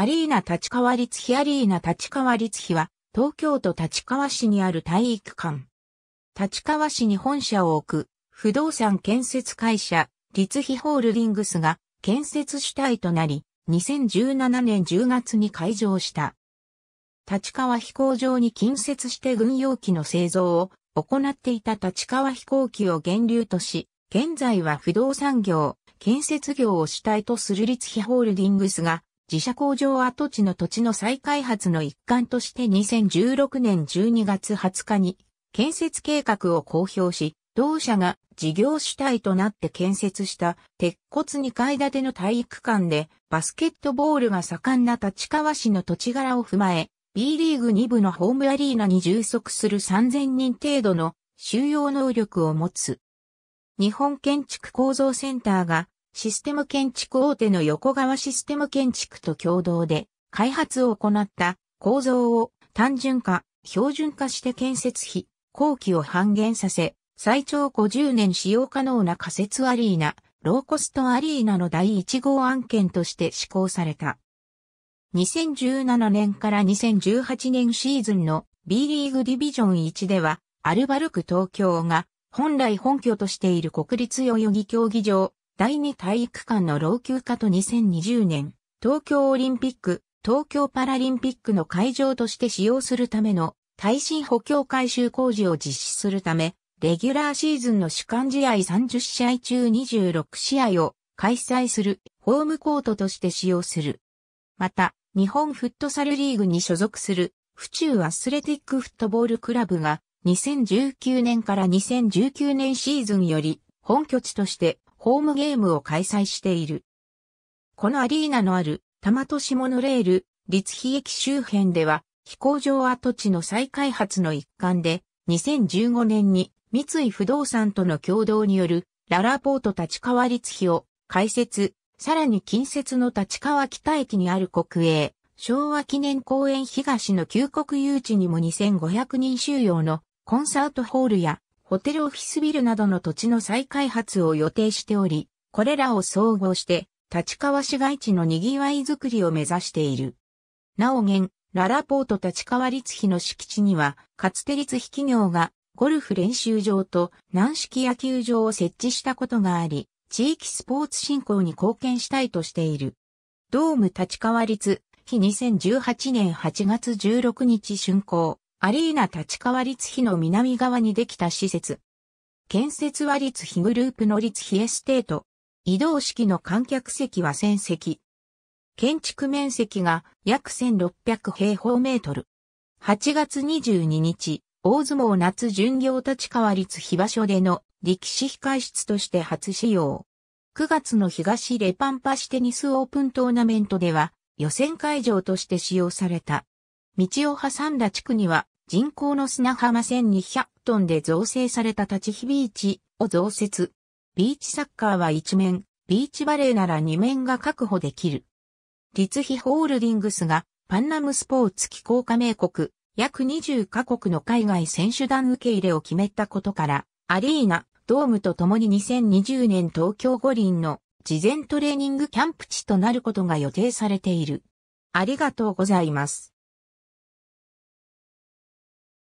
アリーナ立川立碑アリーナ立川立妃は、東京都立川市にある体育館。立川市に本社を置く、不動産建設会社、立碑ホールディングスが建設主体となり、2017年10月に開場した。立川飛行場に近接して軍用機の製造を行っていた立川飛行機を源流とし、現在は不動産業、建設業を主体とする立碑ホールディングスが自社工場跡地の土地の再開発の一環として2016年12月20日に建設計画を公表し、同社が事業主体となって建設した鉄骨2階建ての体育館でバスケットボールが盛んな立川市の土地柄を踏まえ、B リーグ2部のホームアリーナに充足する3000人程度の収容能力を持つ。日本建築構造センターがシステム建築大手の横川システム建築と共同で開発を行った構造を単純化、標準化して建設費、工期を半減させ、最長50年使用可能な仮設アリーナ、ローコストアリーナの第1号案件として施行された。2017年から2018年シーズンの B リーグディビジョン1では、アルバルク東京が本来本拠としている国立代々木競技場第二体育館の老朽化と2020年、東京オリンピック、東京パラリンピックの会場として使用するための耐震補強改修工事を実施するため、レギュラーシーズンの主管試合30試合中26試合を開催するホームコートとして使用する。また、日本フットサルリーグに所属する府中アスレティックフットボールクラブが2019年から2019年シーズンより本拠地としてホームゲームを開催している。このアリーナのある、玉都市モノレール、立飛駅周辺では、飛行場跡地の再開発の一環で、2015年に三井不動産との共同による、ララポート立川立飛を開設、さらに近接の立川北駅にある国営、昭和記念公園東の旧国有地にも2500人収容のコンサートホールやホテルオフィスビルなどの土地の再開発を予定しており、これらを総合して、立川市街地の賑わいづくりを目指している。なお現、ララポート立川立碑の敷地には、かつて立碑企業が、ゴルフ練習場と軟式野球場を設置したことがあり、地域スポーツ振興に貢献したいとしている。ドーム立川立、非2018年8月16日竣工。アリーナ立川立費の南側にできた施設。建設は立費グループの立費エステート。移動式の観客席は1000席。建築面積が約1600平方メートル。8月22日、大相撲夏巡業立川立費場所での力士控室として初使用。9月の東レパンパシテニスオープントーナメントでは予選会場として使用された。道を挟んだ地区には人口の砂浜1200トンで造成された立ち日ビーチを増設。ビーチサッカーは1面、ビーチバレーなら2面が確保できる。立費ホールディングスがパンナムスポーツ機構加盟国約20カ国の海外選手団受け入れを決めたことから、アリーナ、ドームと共に2020年東京五輪の事前トレーニングキャンプ地となることが予定されている。ありがとうございます。